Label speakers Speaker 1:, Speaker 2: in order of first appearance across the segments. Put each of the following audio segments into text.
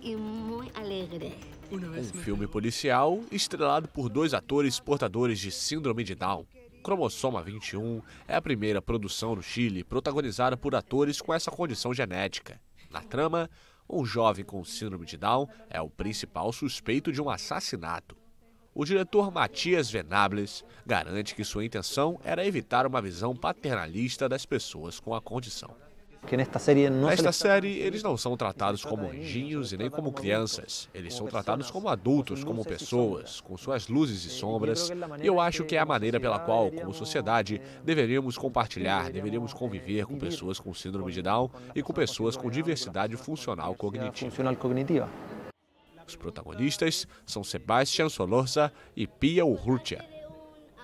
Speaker 1: e muito alegre. Um filme policial estrelado por dois atores portadores de síndrome de Down. Cromossoma 21 é a primeira produção no Chile protagonizada por atores com essa condição genética. Na trama, um jovem com síndrome de Down é o principal suspeito de um assassinato. O diretor Matias Venables garante que sua intenção era evitar uma visão paternalista das pessoas com a condição que nesta série não Nesta série, eles não são tratados como anjinhos e nem como crianças. Eles são tratados como adultos, como pessoas, com suas luzes e sombras. E eu acho que é a maneira pela qual, como sociedade, deveríamos compartilhar, deveríamos conviver com pessoas com síndrome de Down e com pessoas com diversidade funcional cognitiva. Os protagonistas são Sebastian Solorza e Pia Urrutia.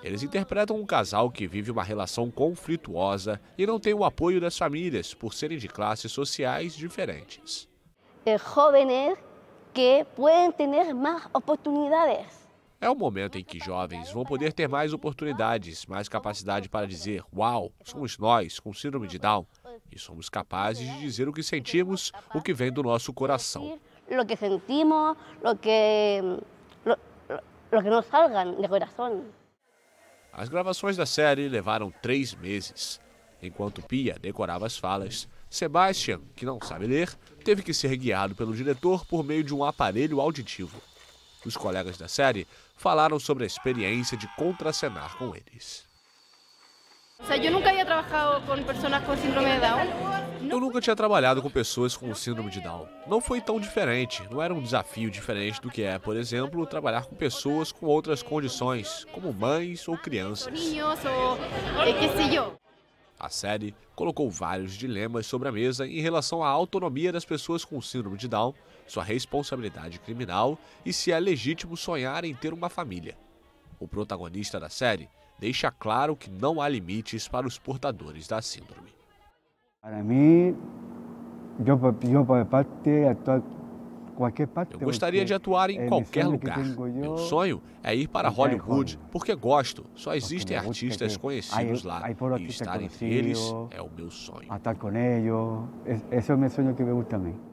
Speaker 1: Eles interpretam um casal que vive uma relação conflituosa e não tem o apoio das famílias por serem de classes sociais diferentes. É jovens que podem ter mais oportunidades. É o momento em que jovens vão poder ter mais oportunidades, mais capacidade para dizer: Uau, somos nós com síndrome de Down. E somos capazes de dizer o que sentimos, o que vem do nosso coração. O que sentimos, o que. O que nos salga do coração. As gravações da série levaram três meses. Enquanto Pia decorava as falas, Sebastian, que não sabe ler, teve que ser guiado pelo diretor por meio de um aparelho auditivo. Os colegas da série falaram sobre a experiência de contracenar com eles. Eu nunca havia trabalhado com pessoas com síndrome de Down. Eu nunca tinha trabalhado com pessoas com síndrome de Down. Não foi tão diferente, não era um desafio diferente do que é, por exemplo, trabalhar com pessoas com outras condições, como mães ou crianças. Eh, a série colocou vários dilemas sobre a mesa em relação à autonomia das pessoas com síndrome de Down, sua responsabilidade criminal e se é legítimo sonhar em ter uma família. O protagonista da série deixa claro que não há limites para os portadores da síndrome. Para mim, eu, eu qualquer parte. Eu gostaria de atuar em qualquer lugar. Meu sonho é ir para Hollywood, porque gosto. Só existem artistas conhecidos lá. E estar entre eles é o meu sonho. com eles, esse é o meu sonho que eu também.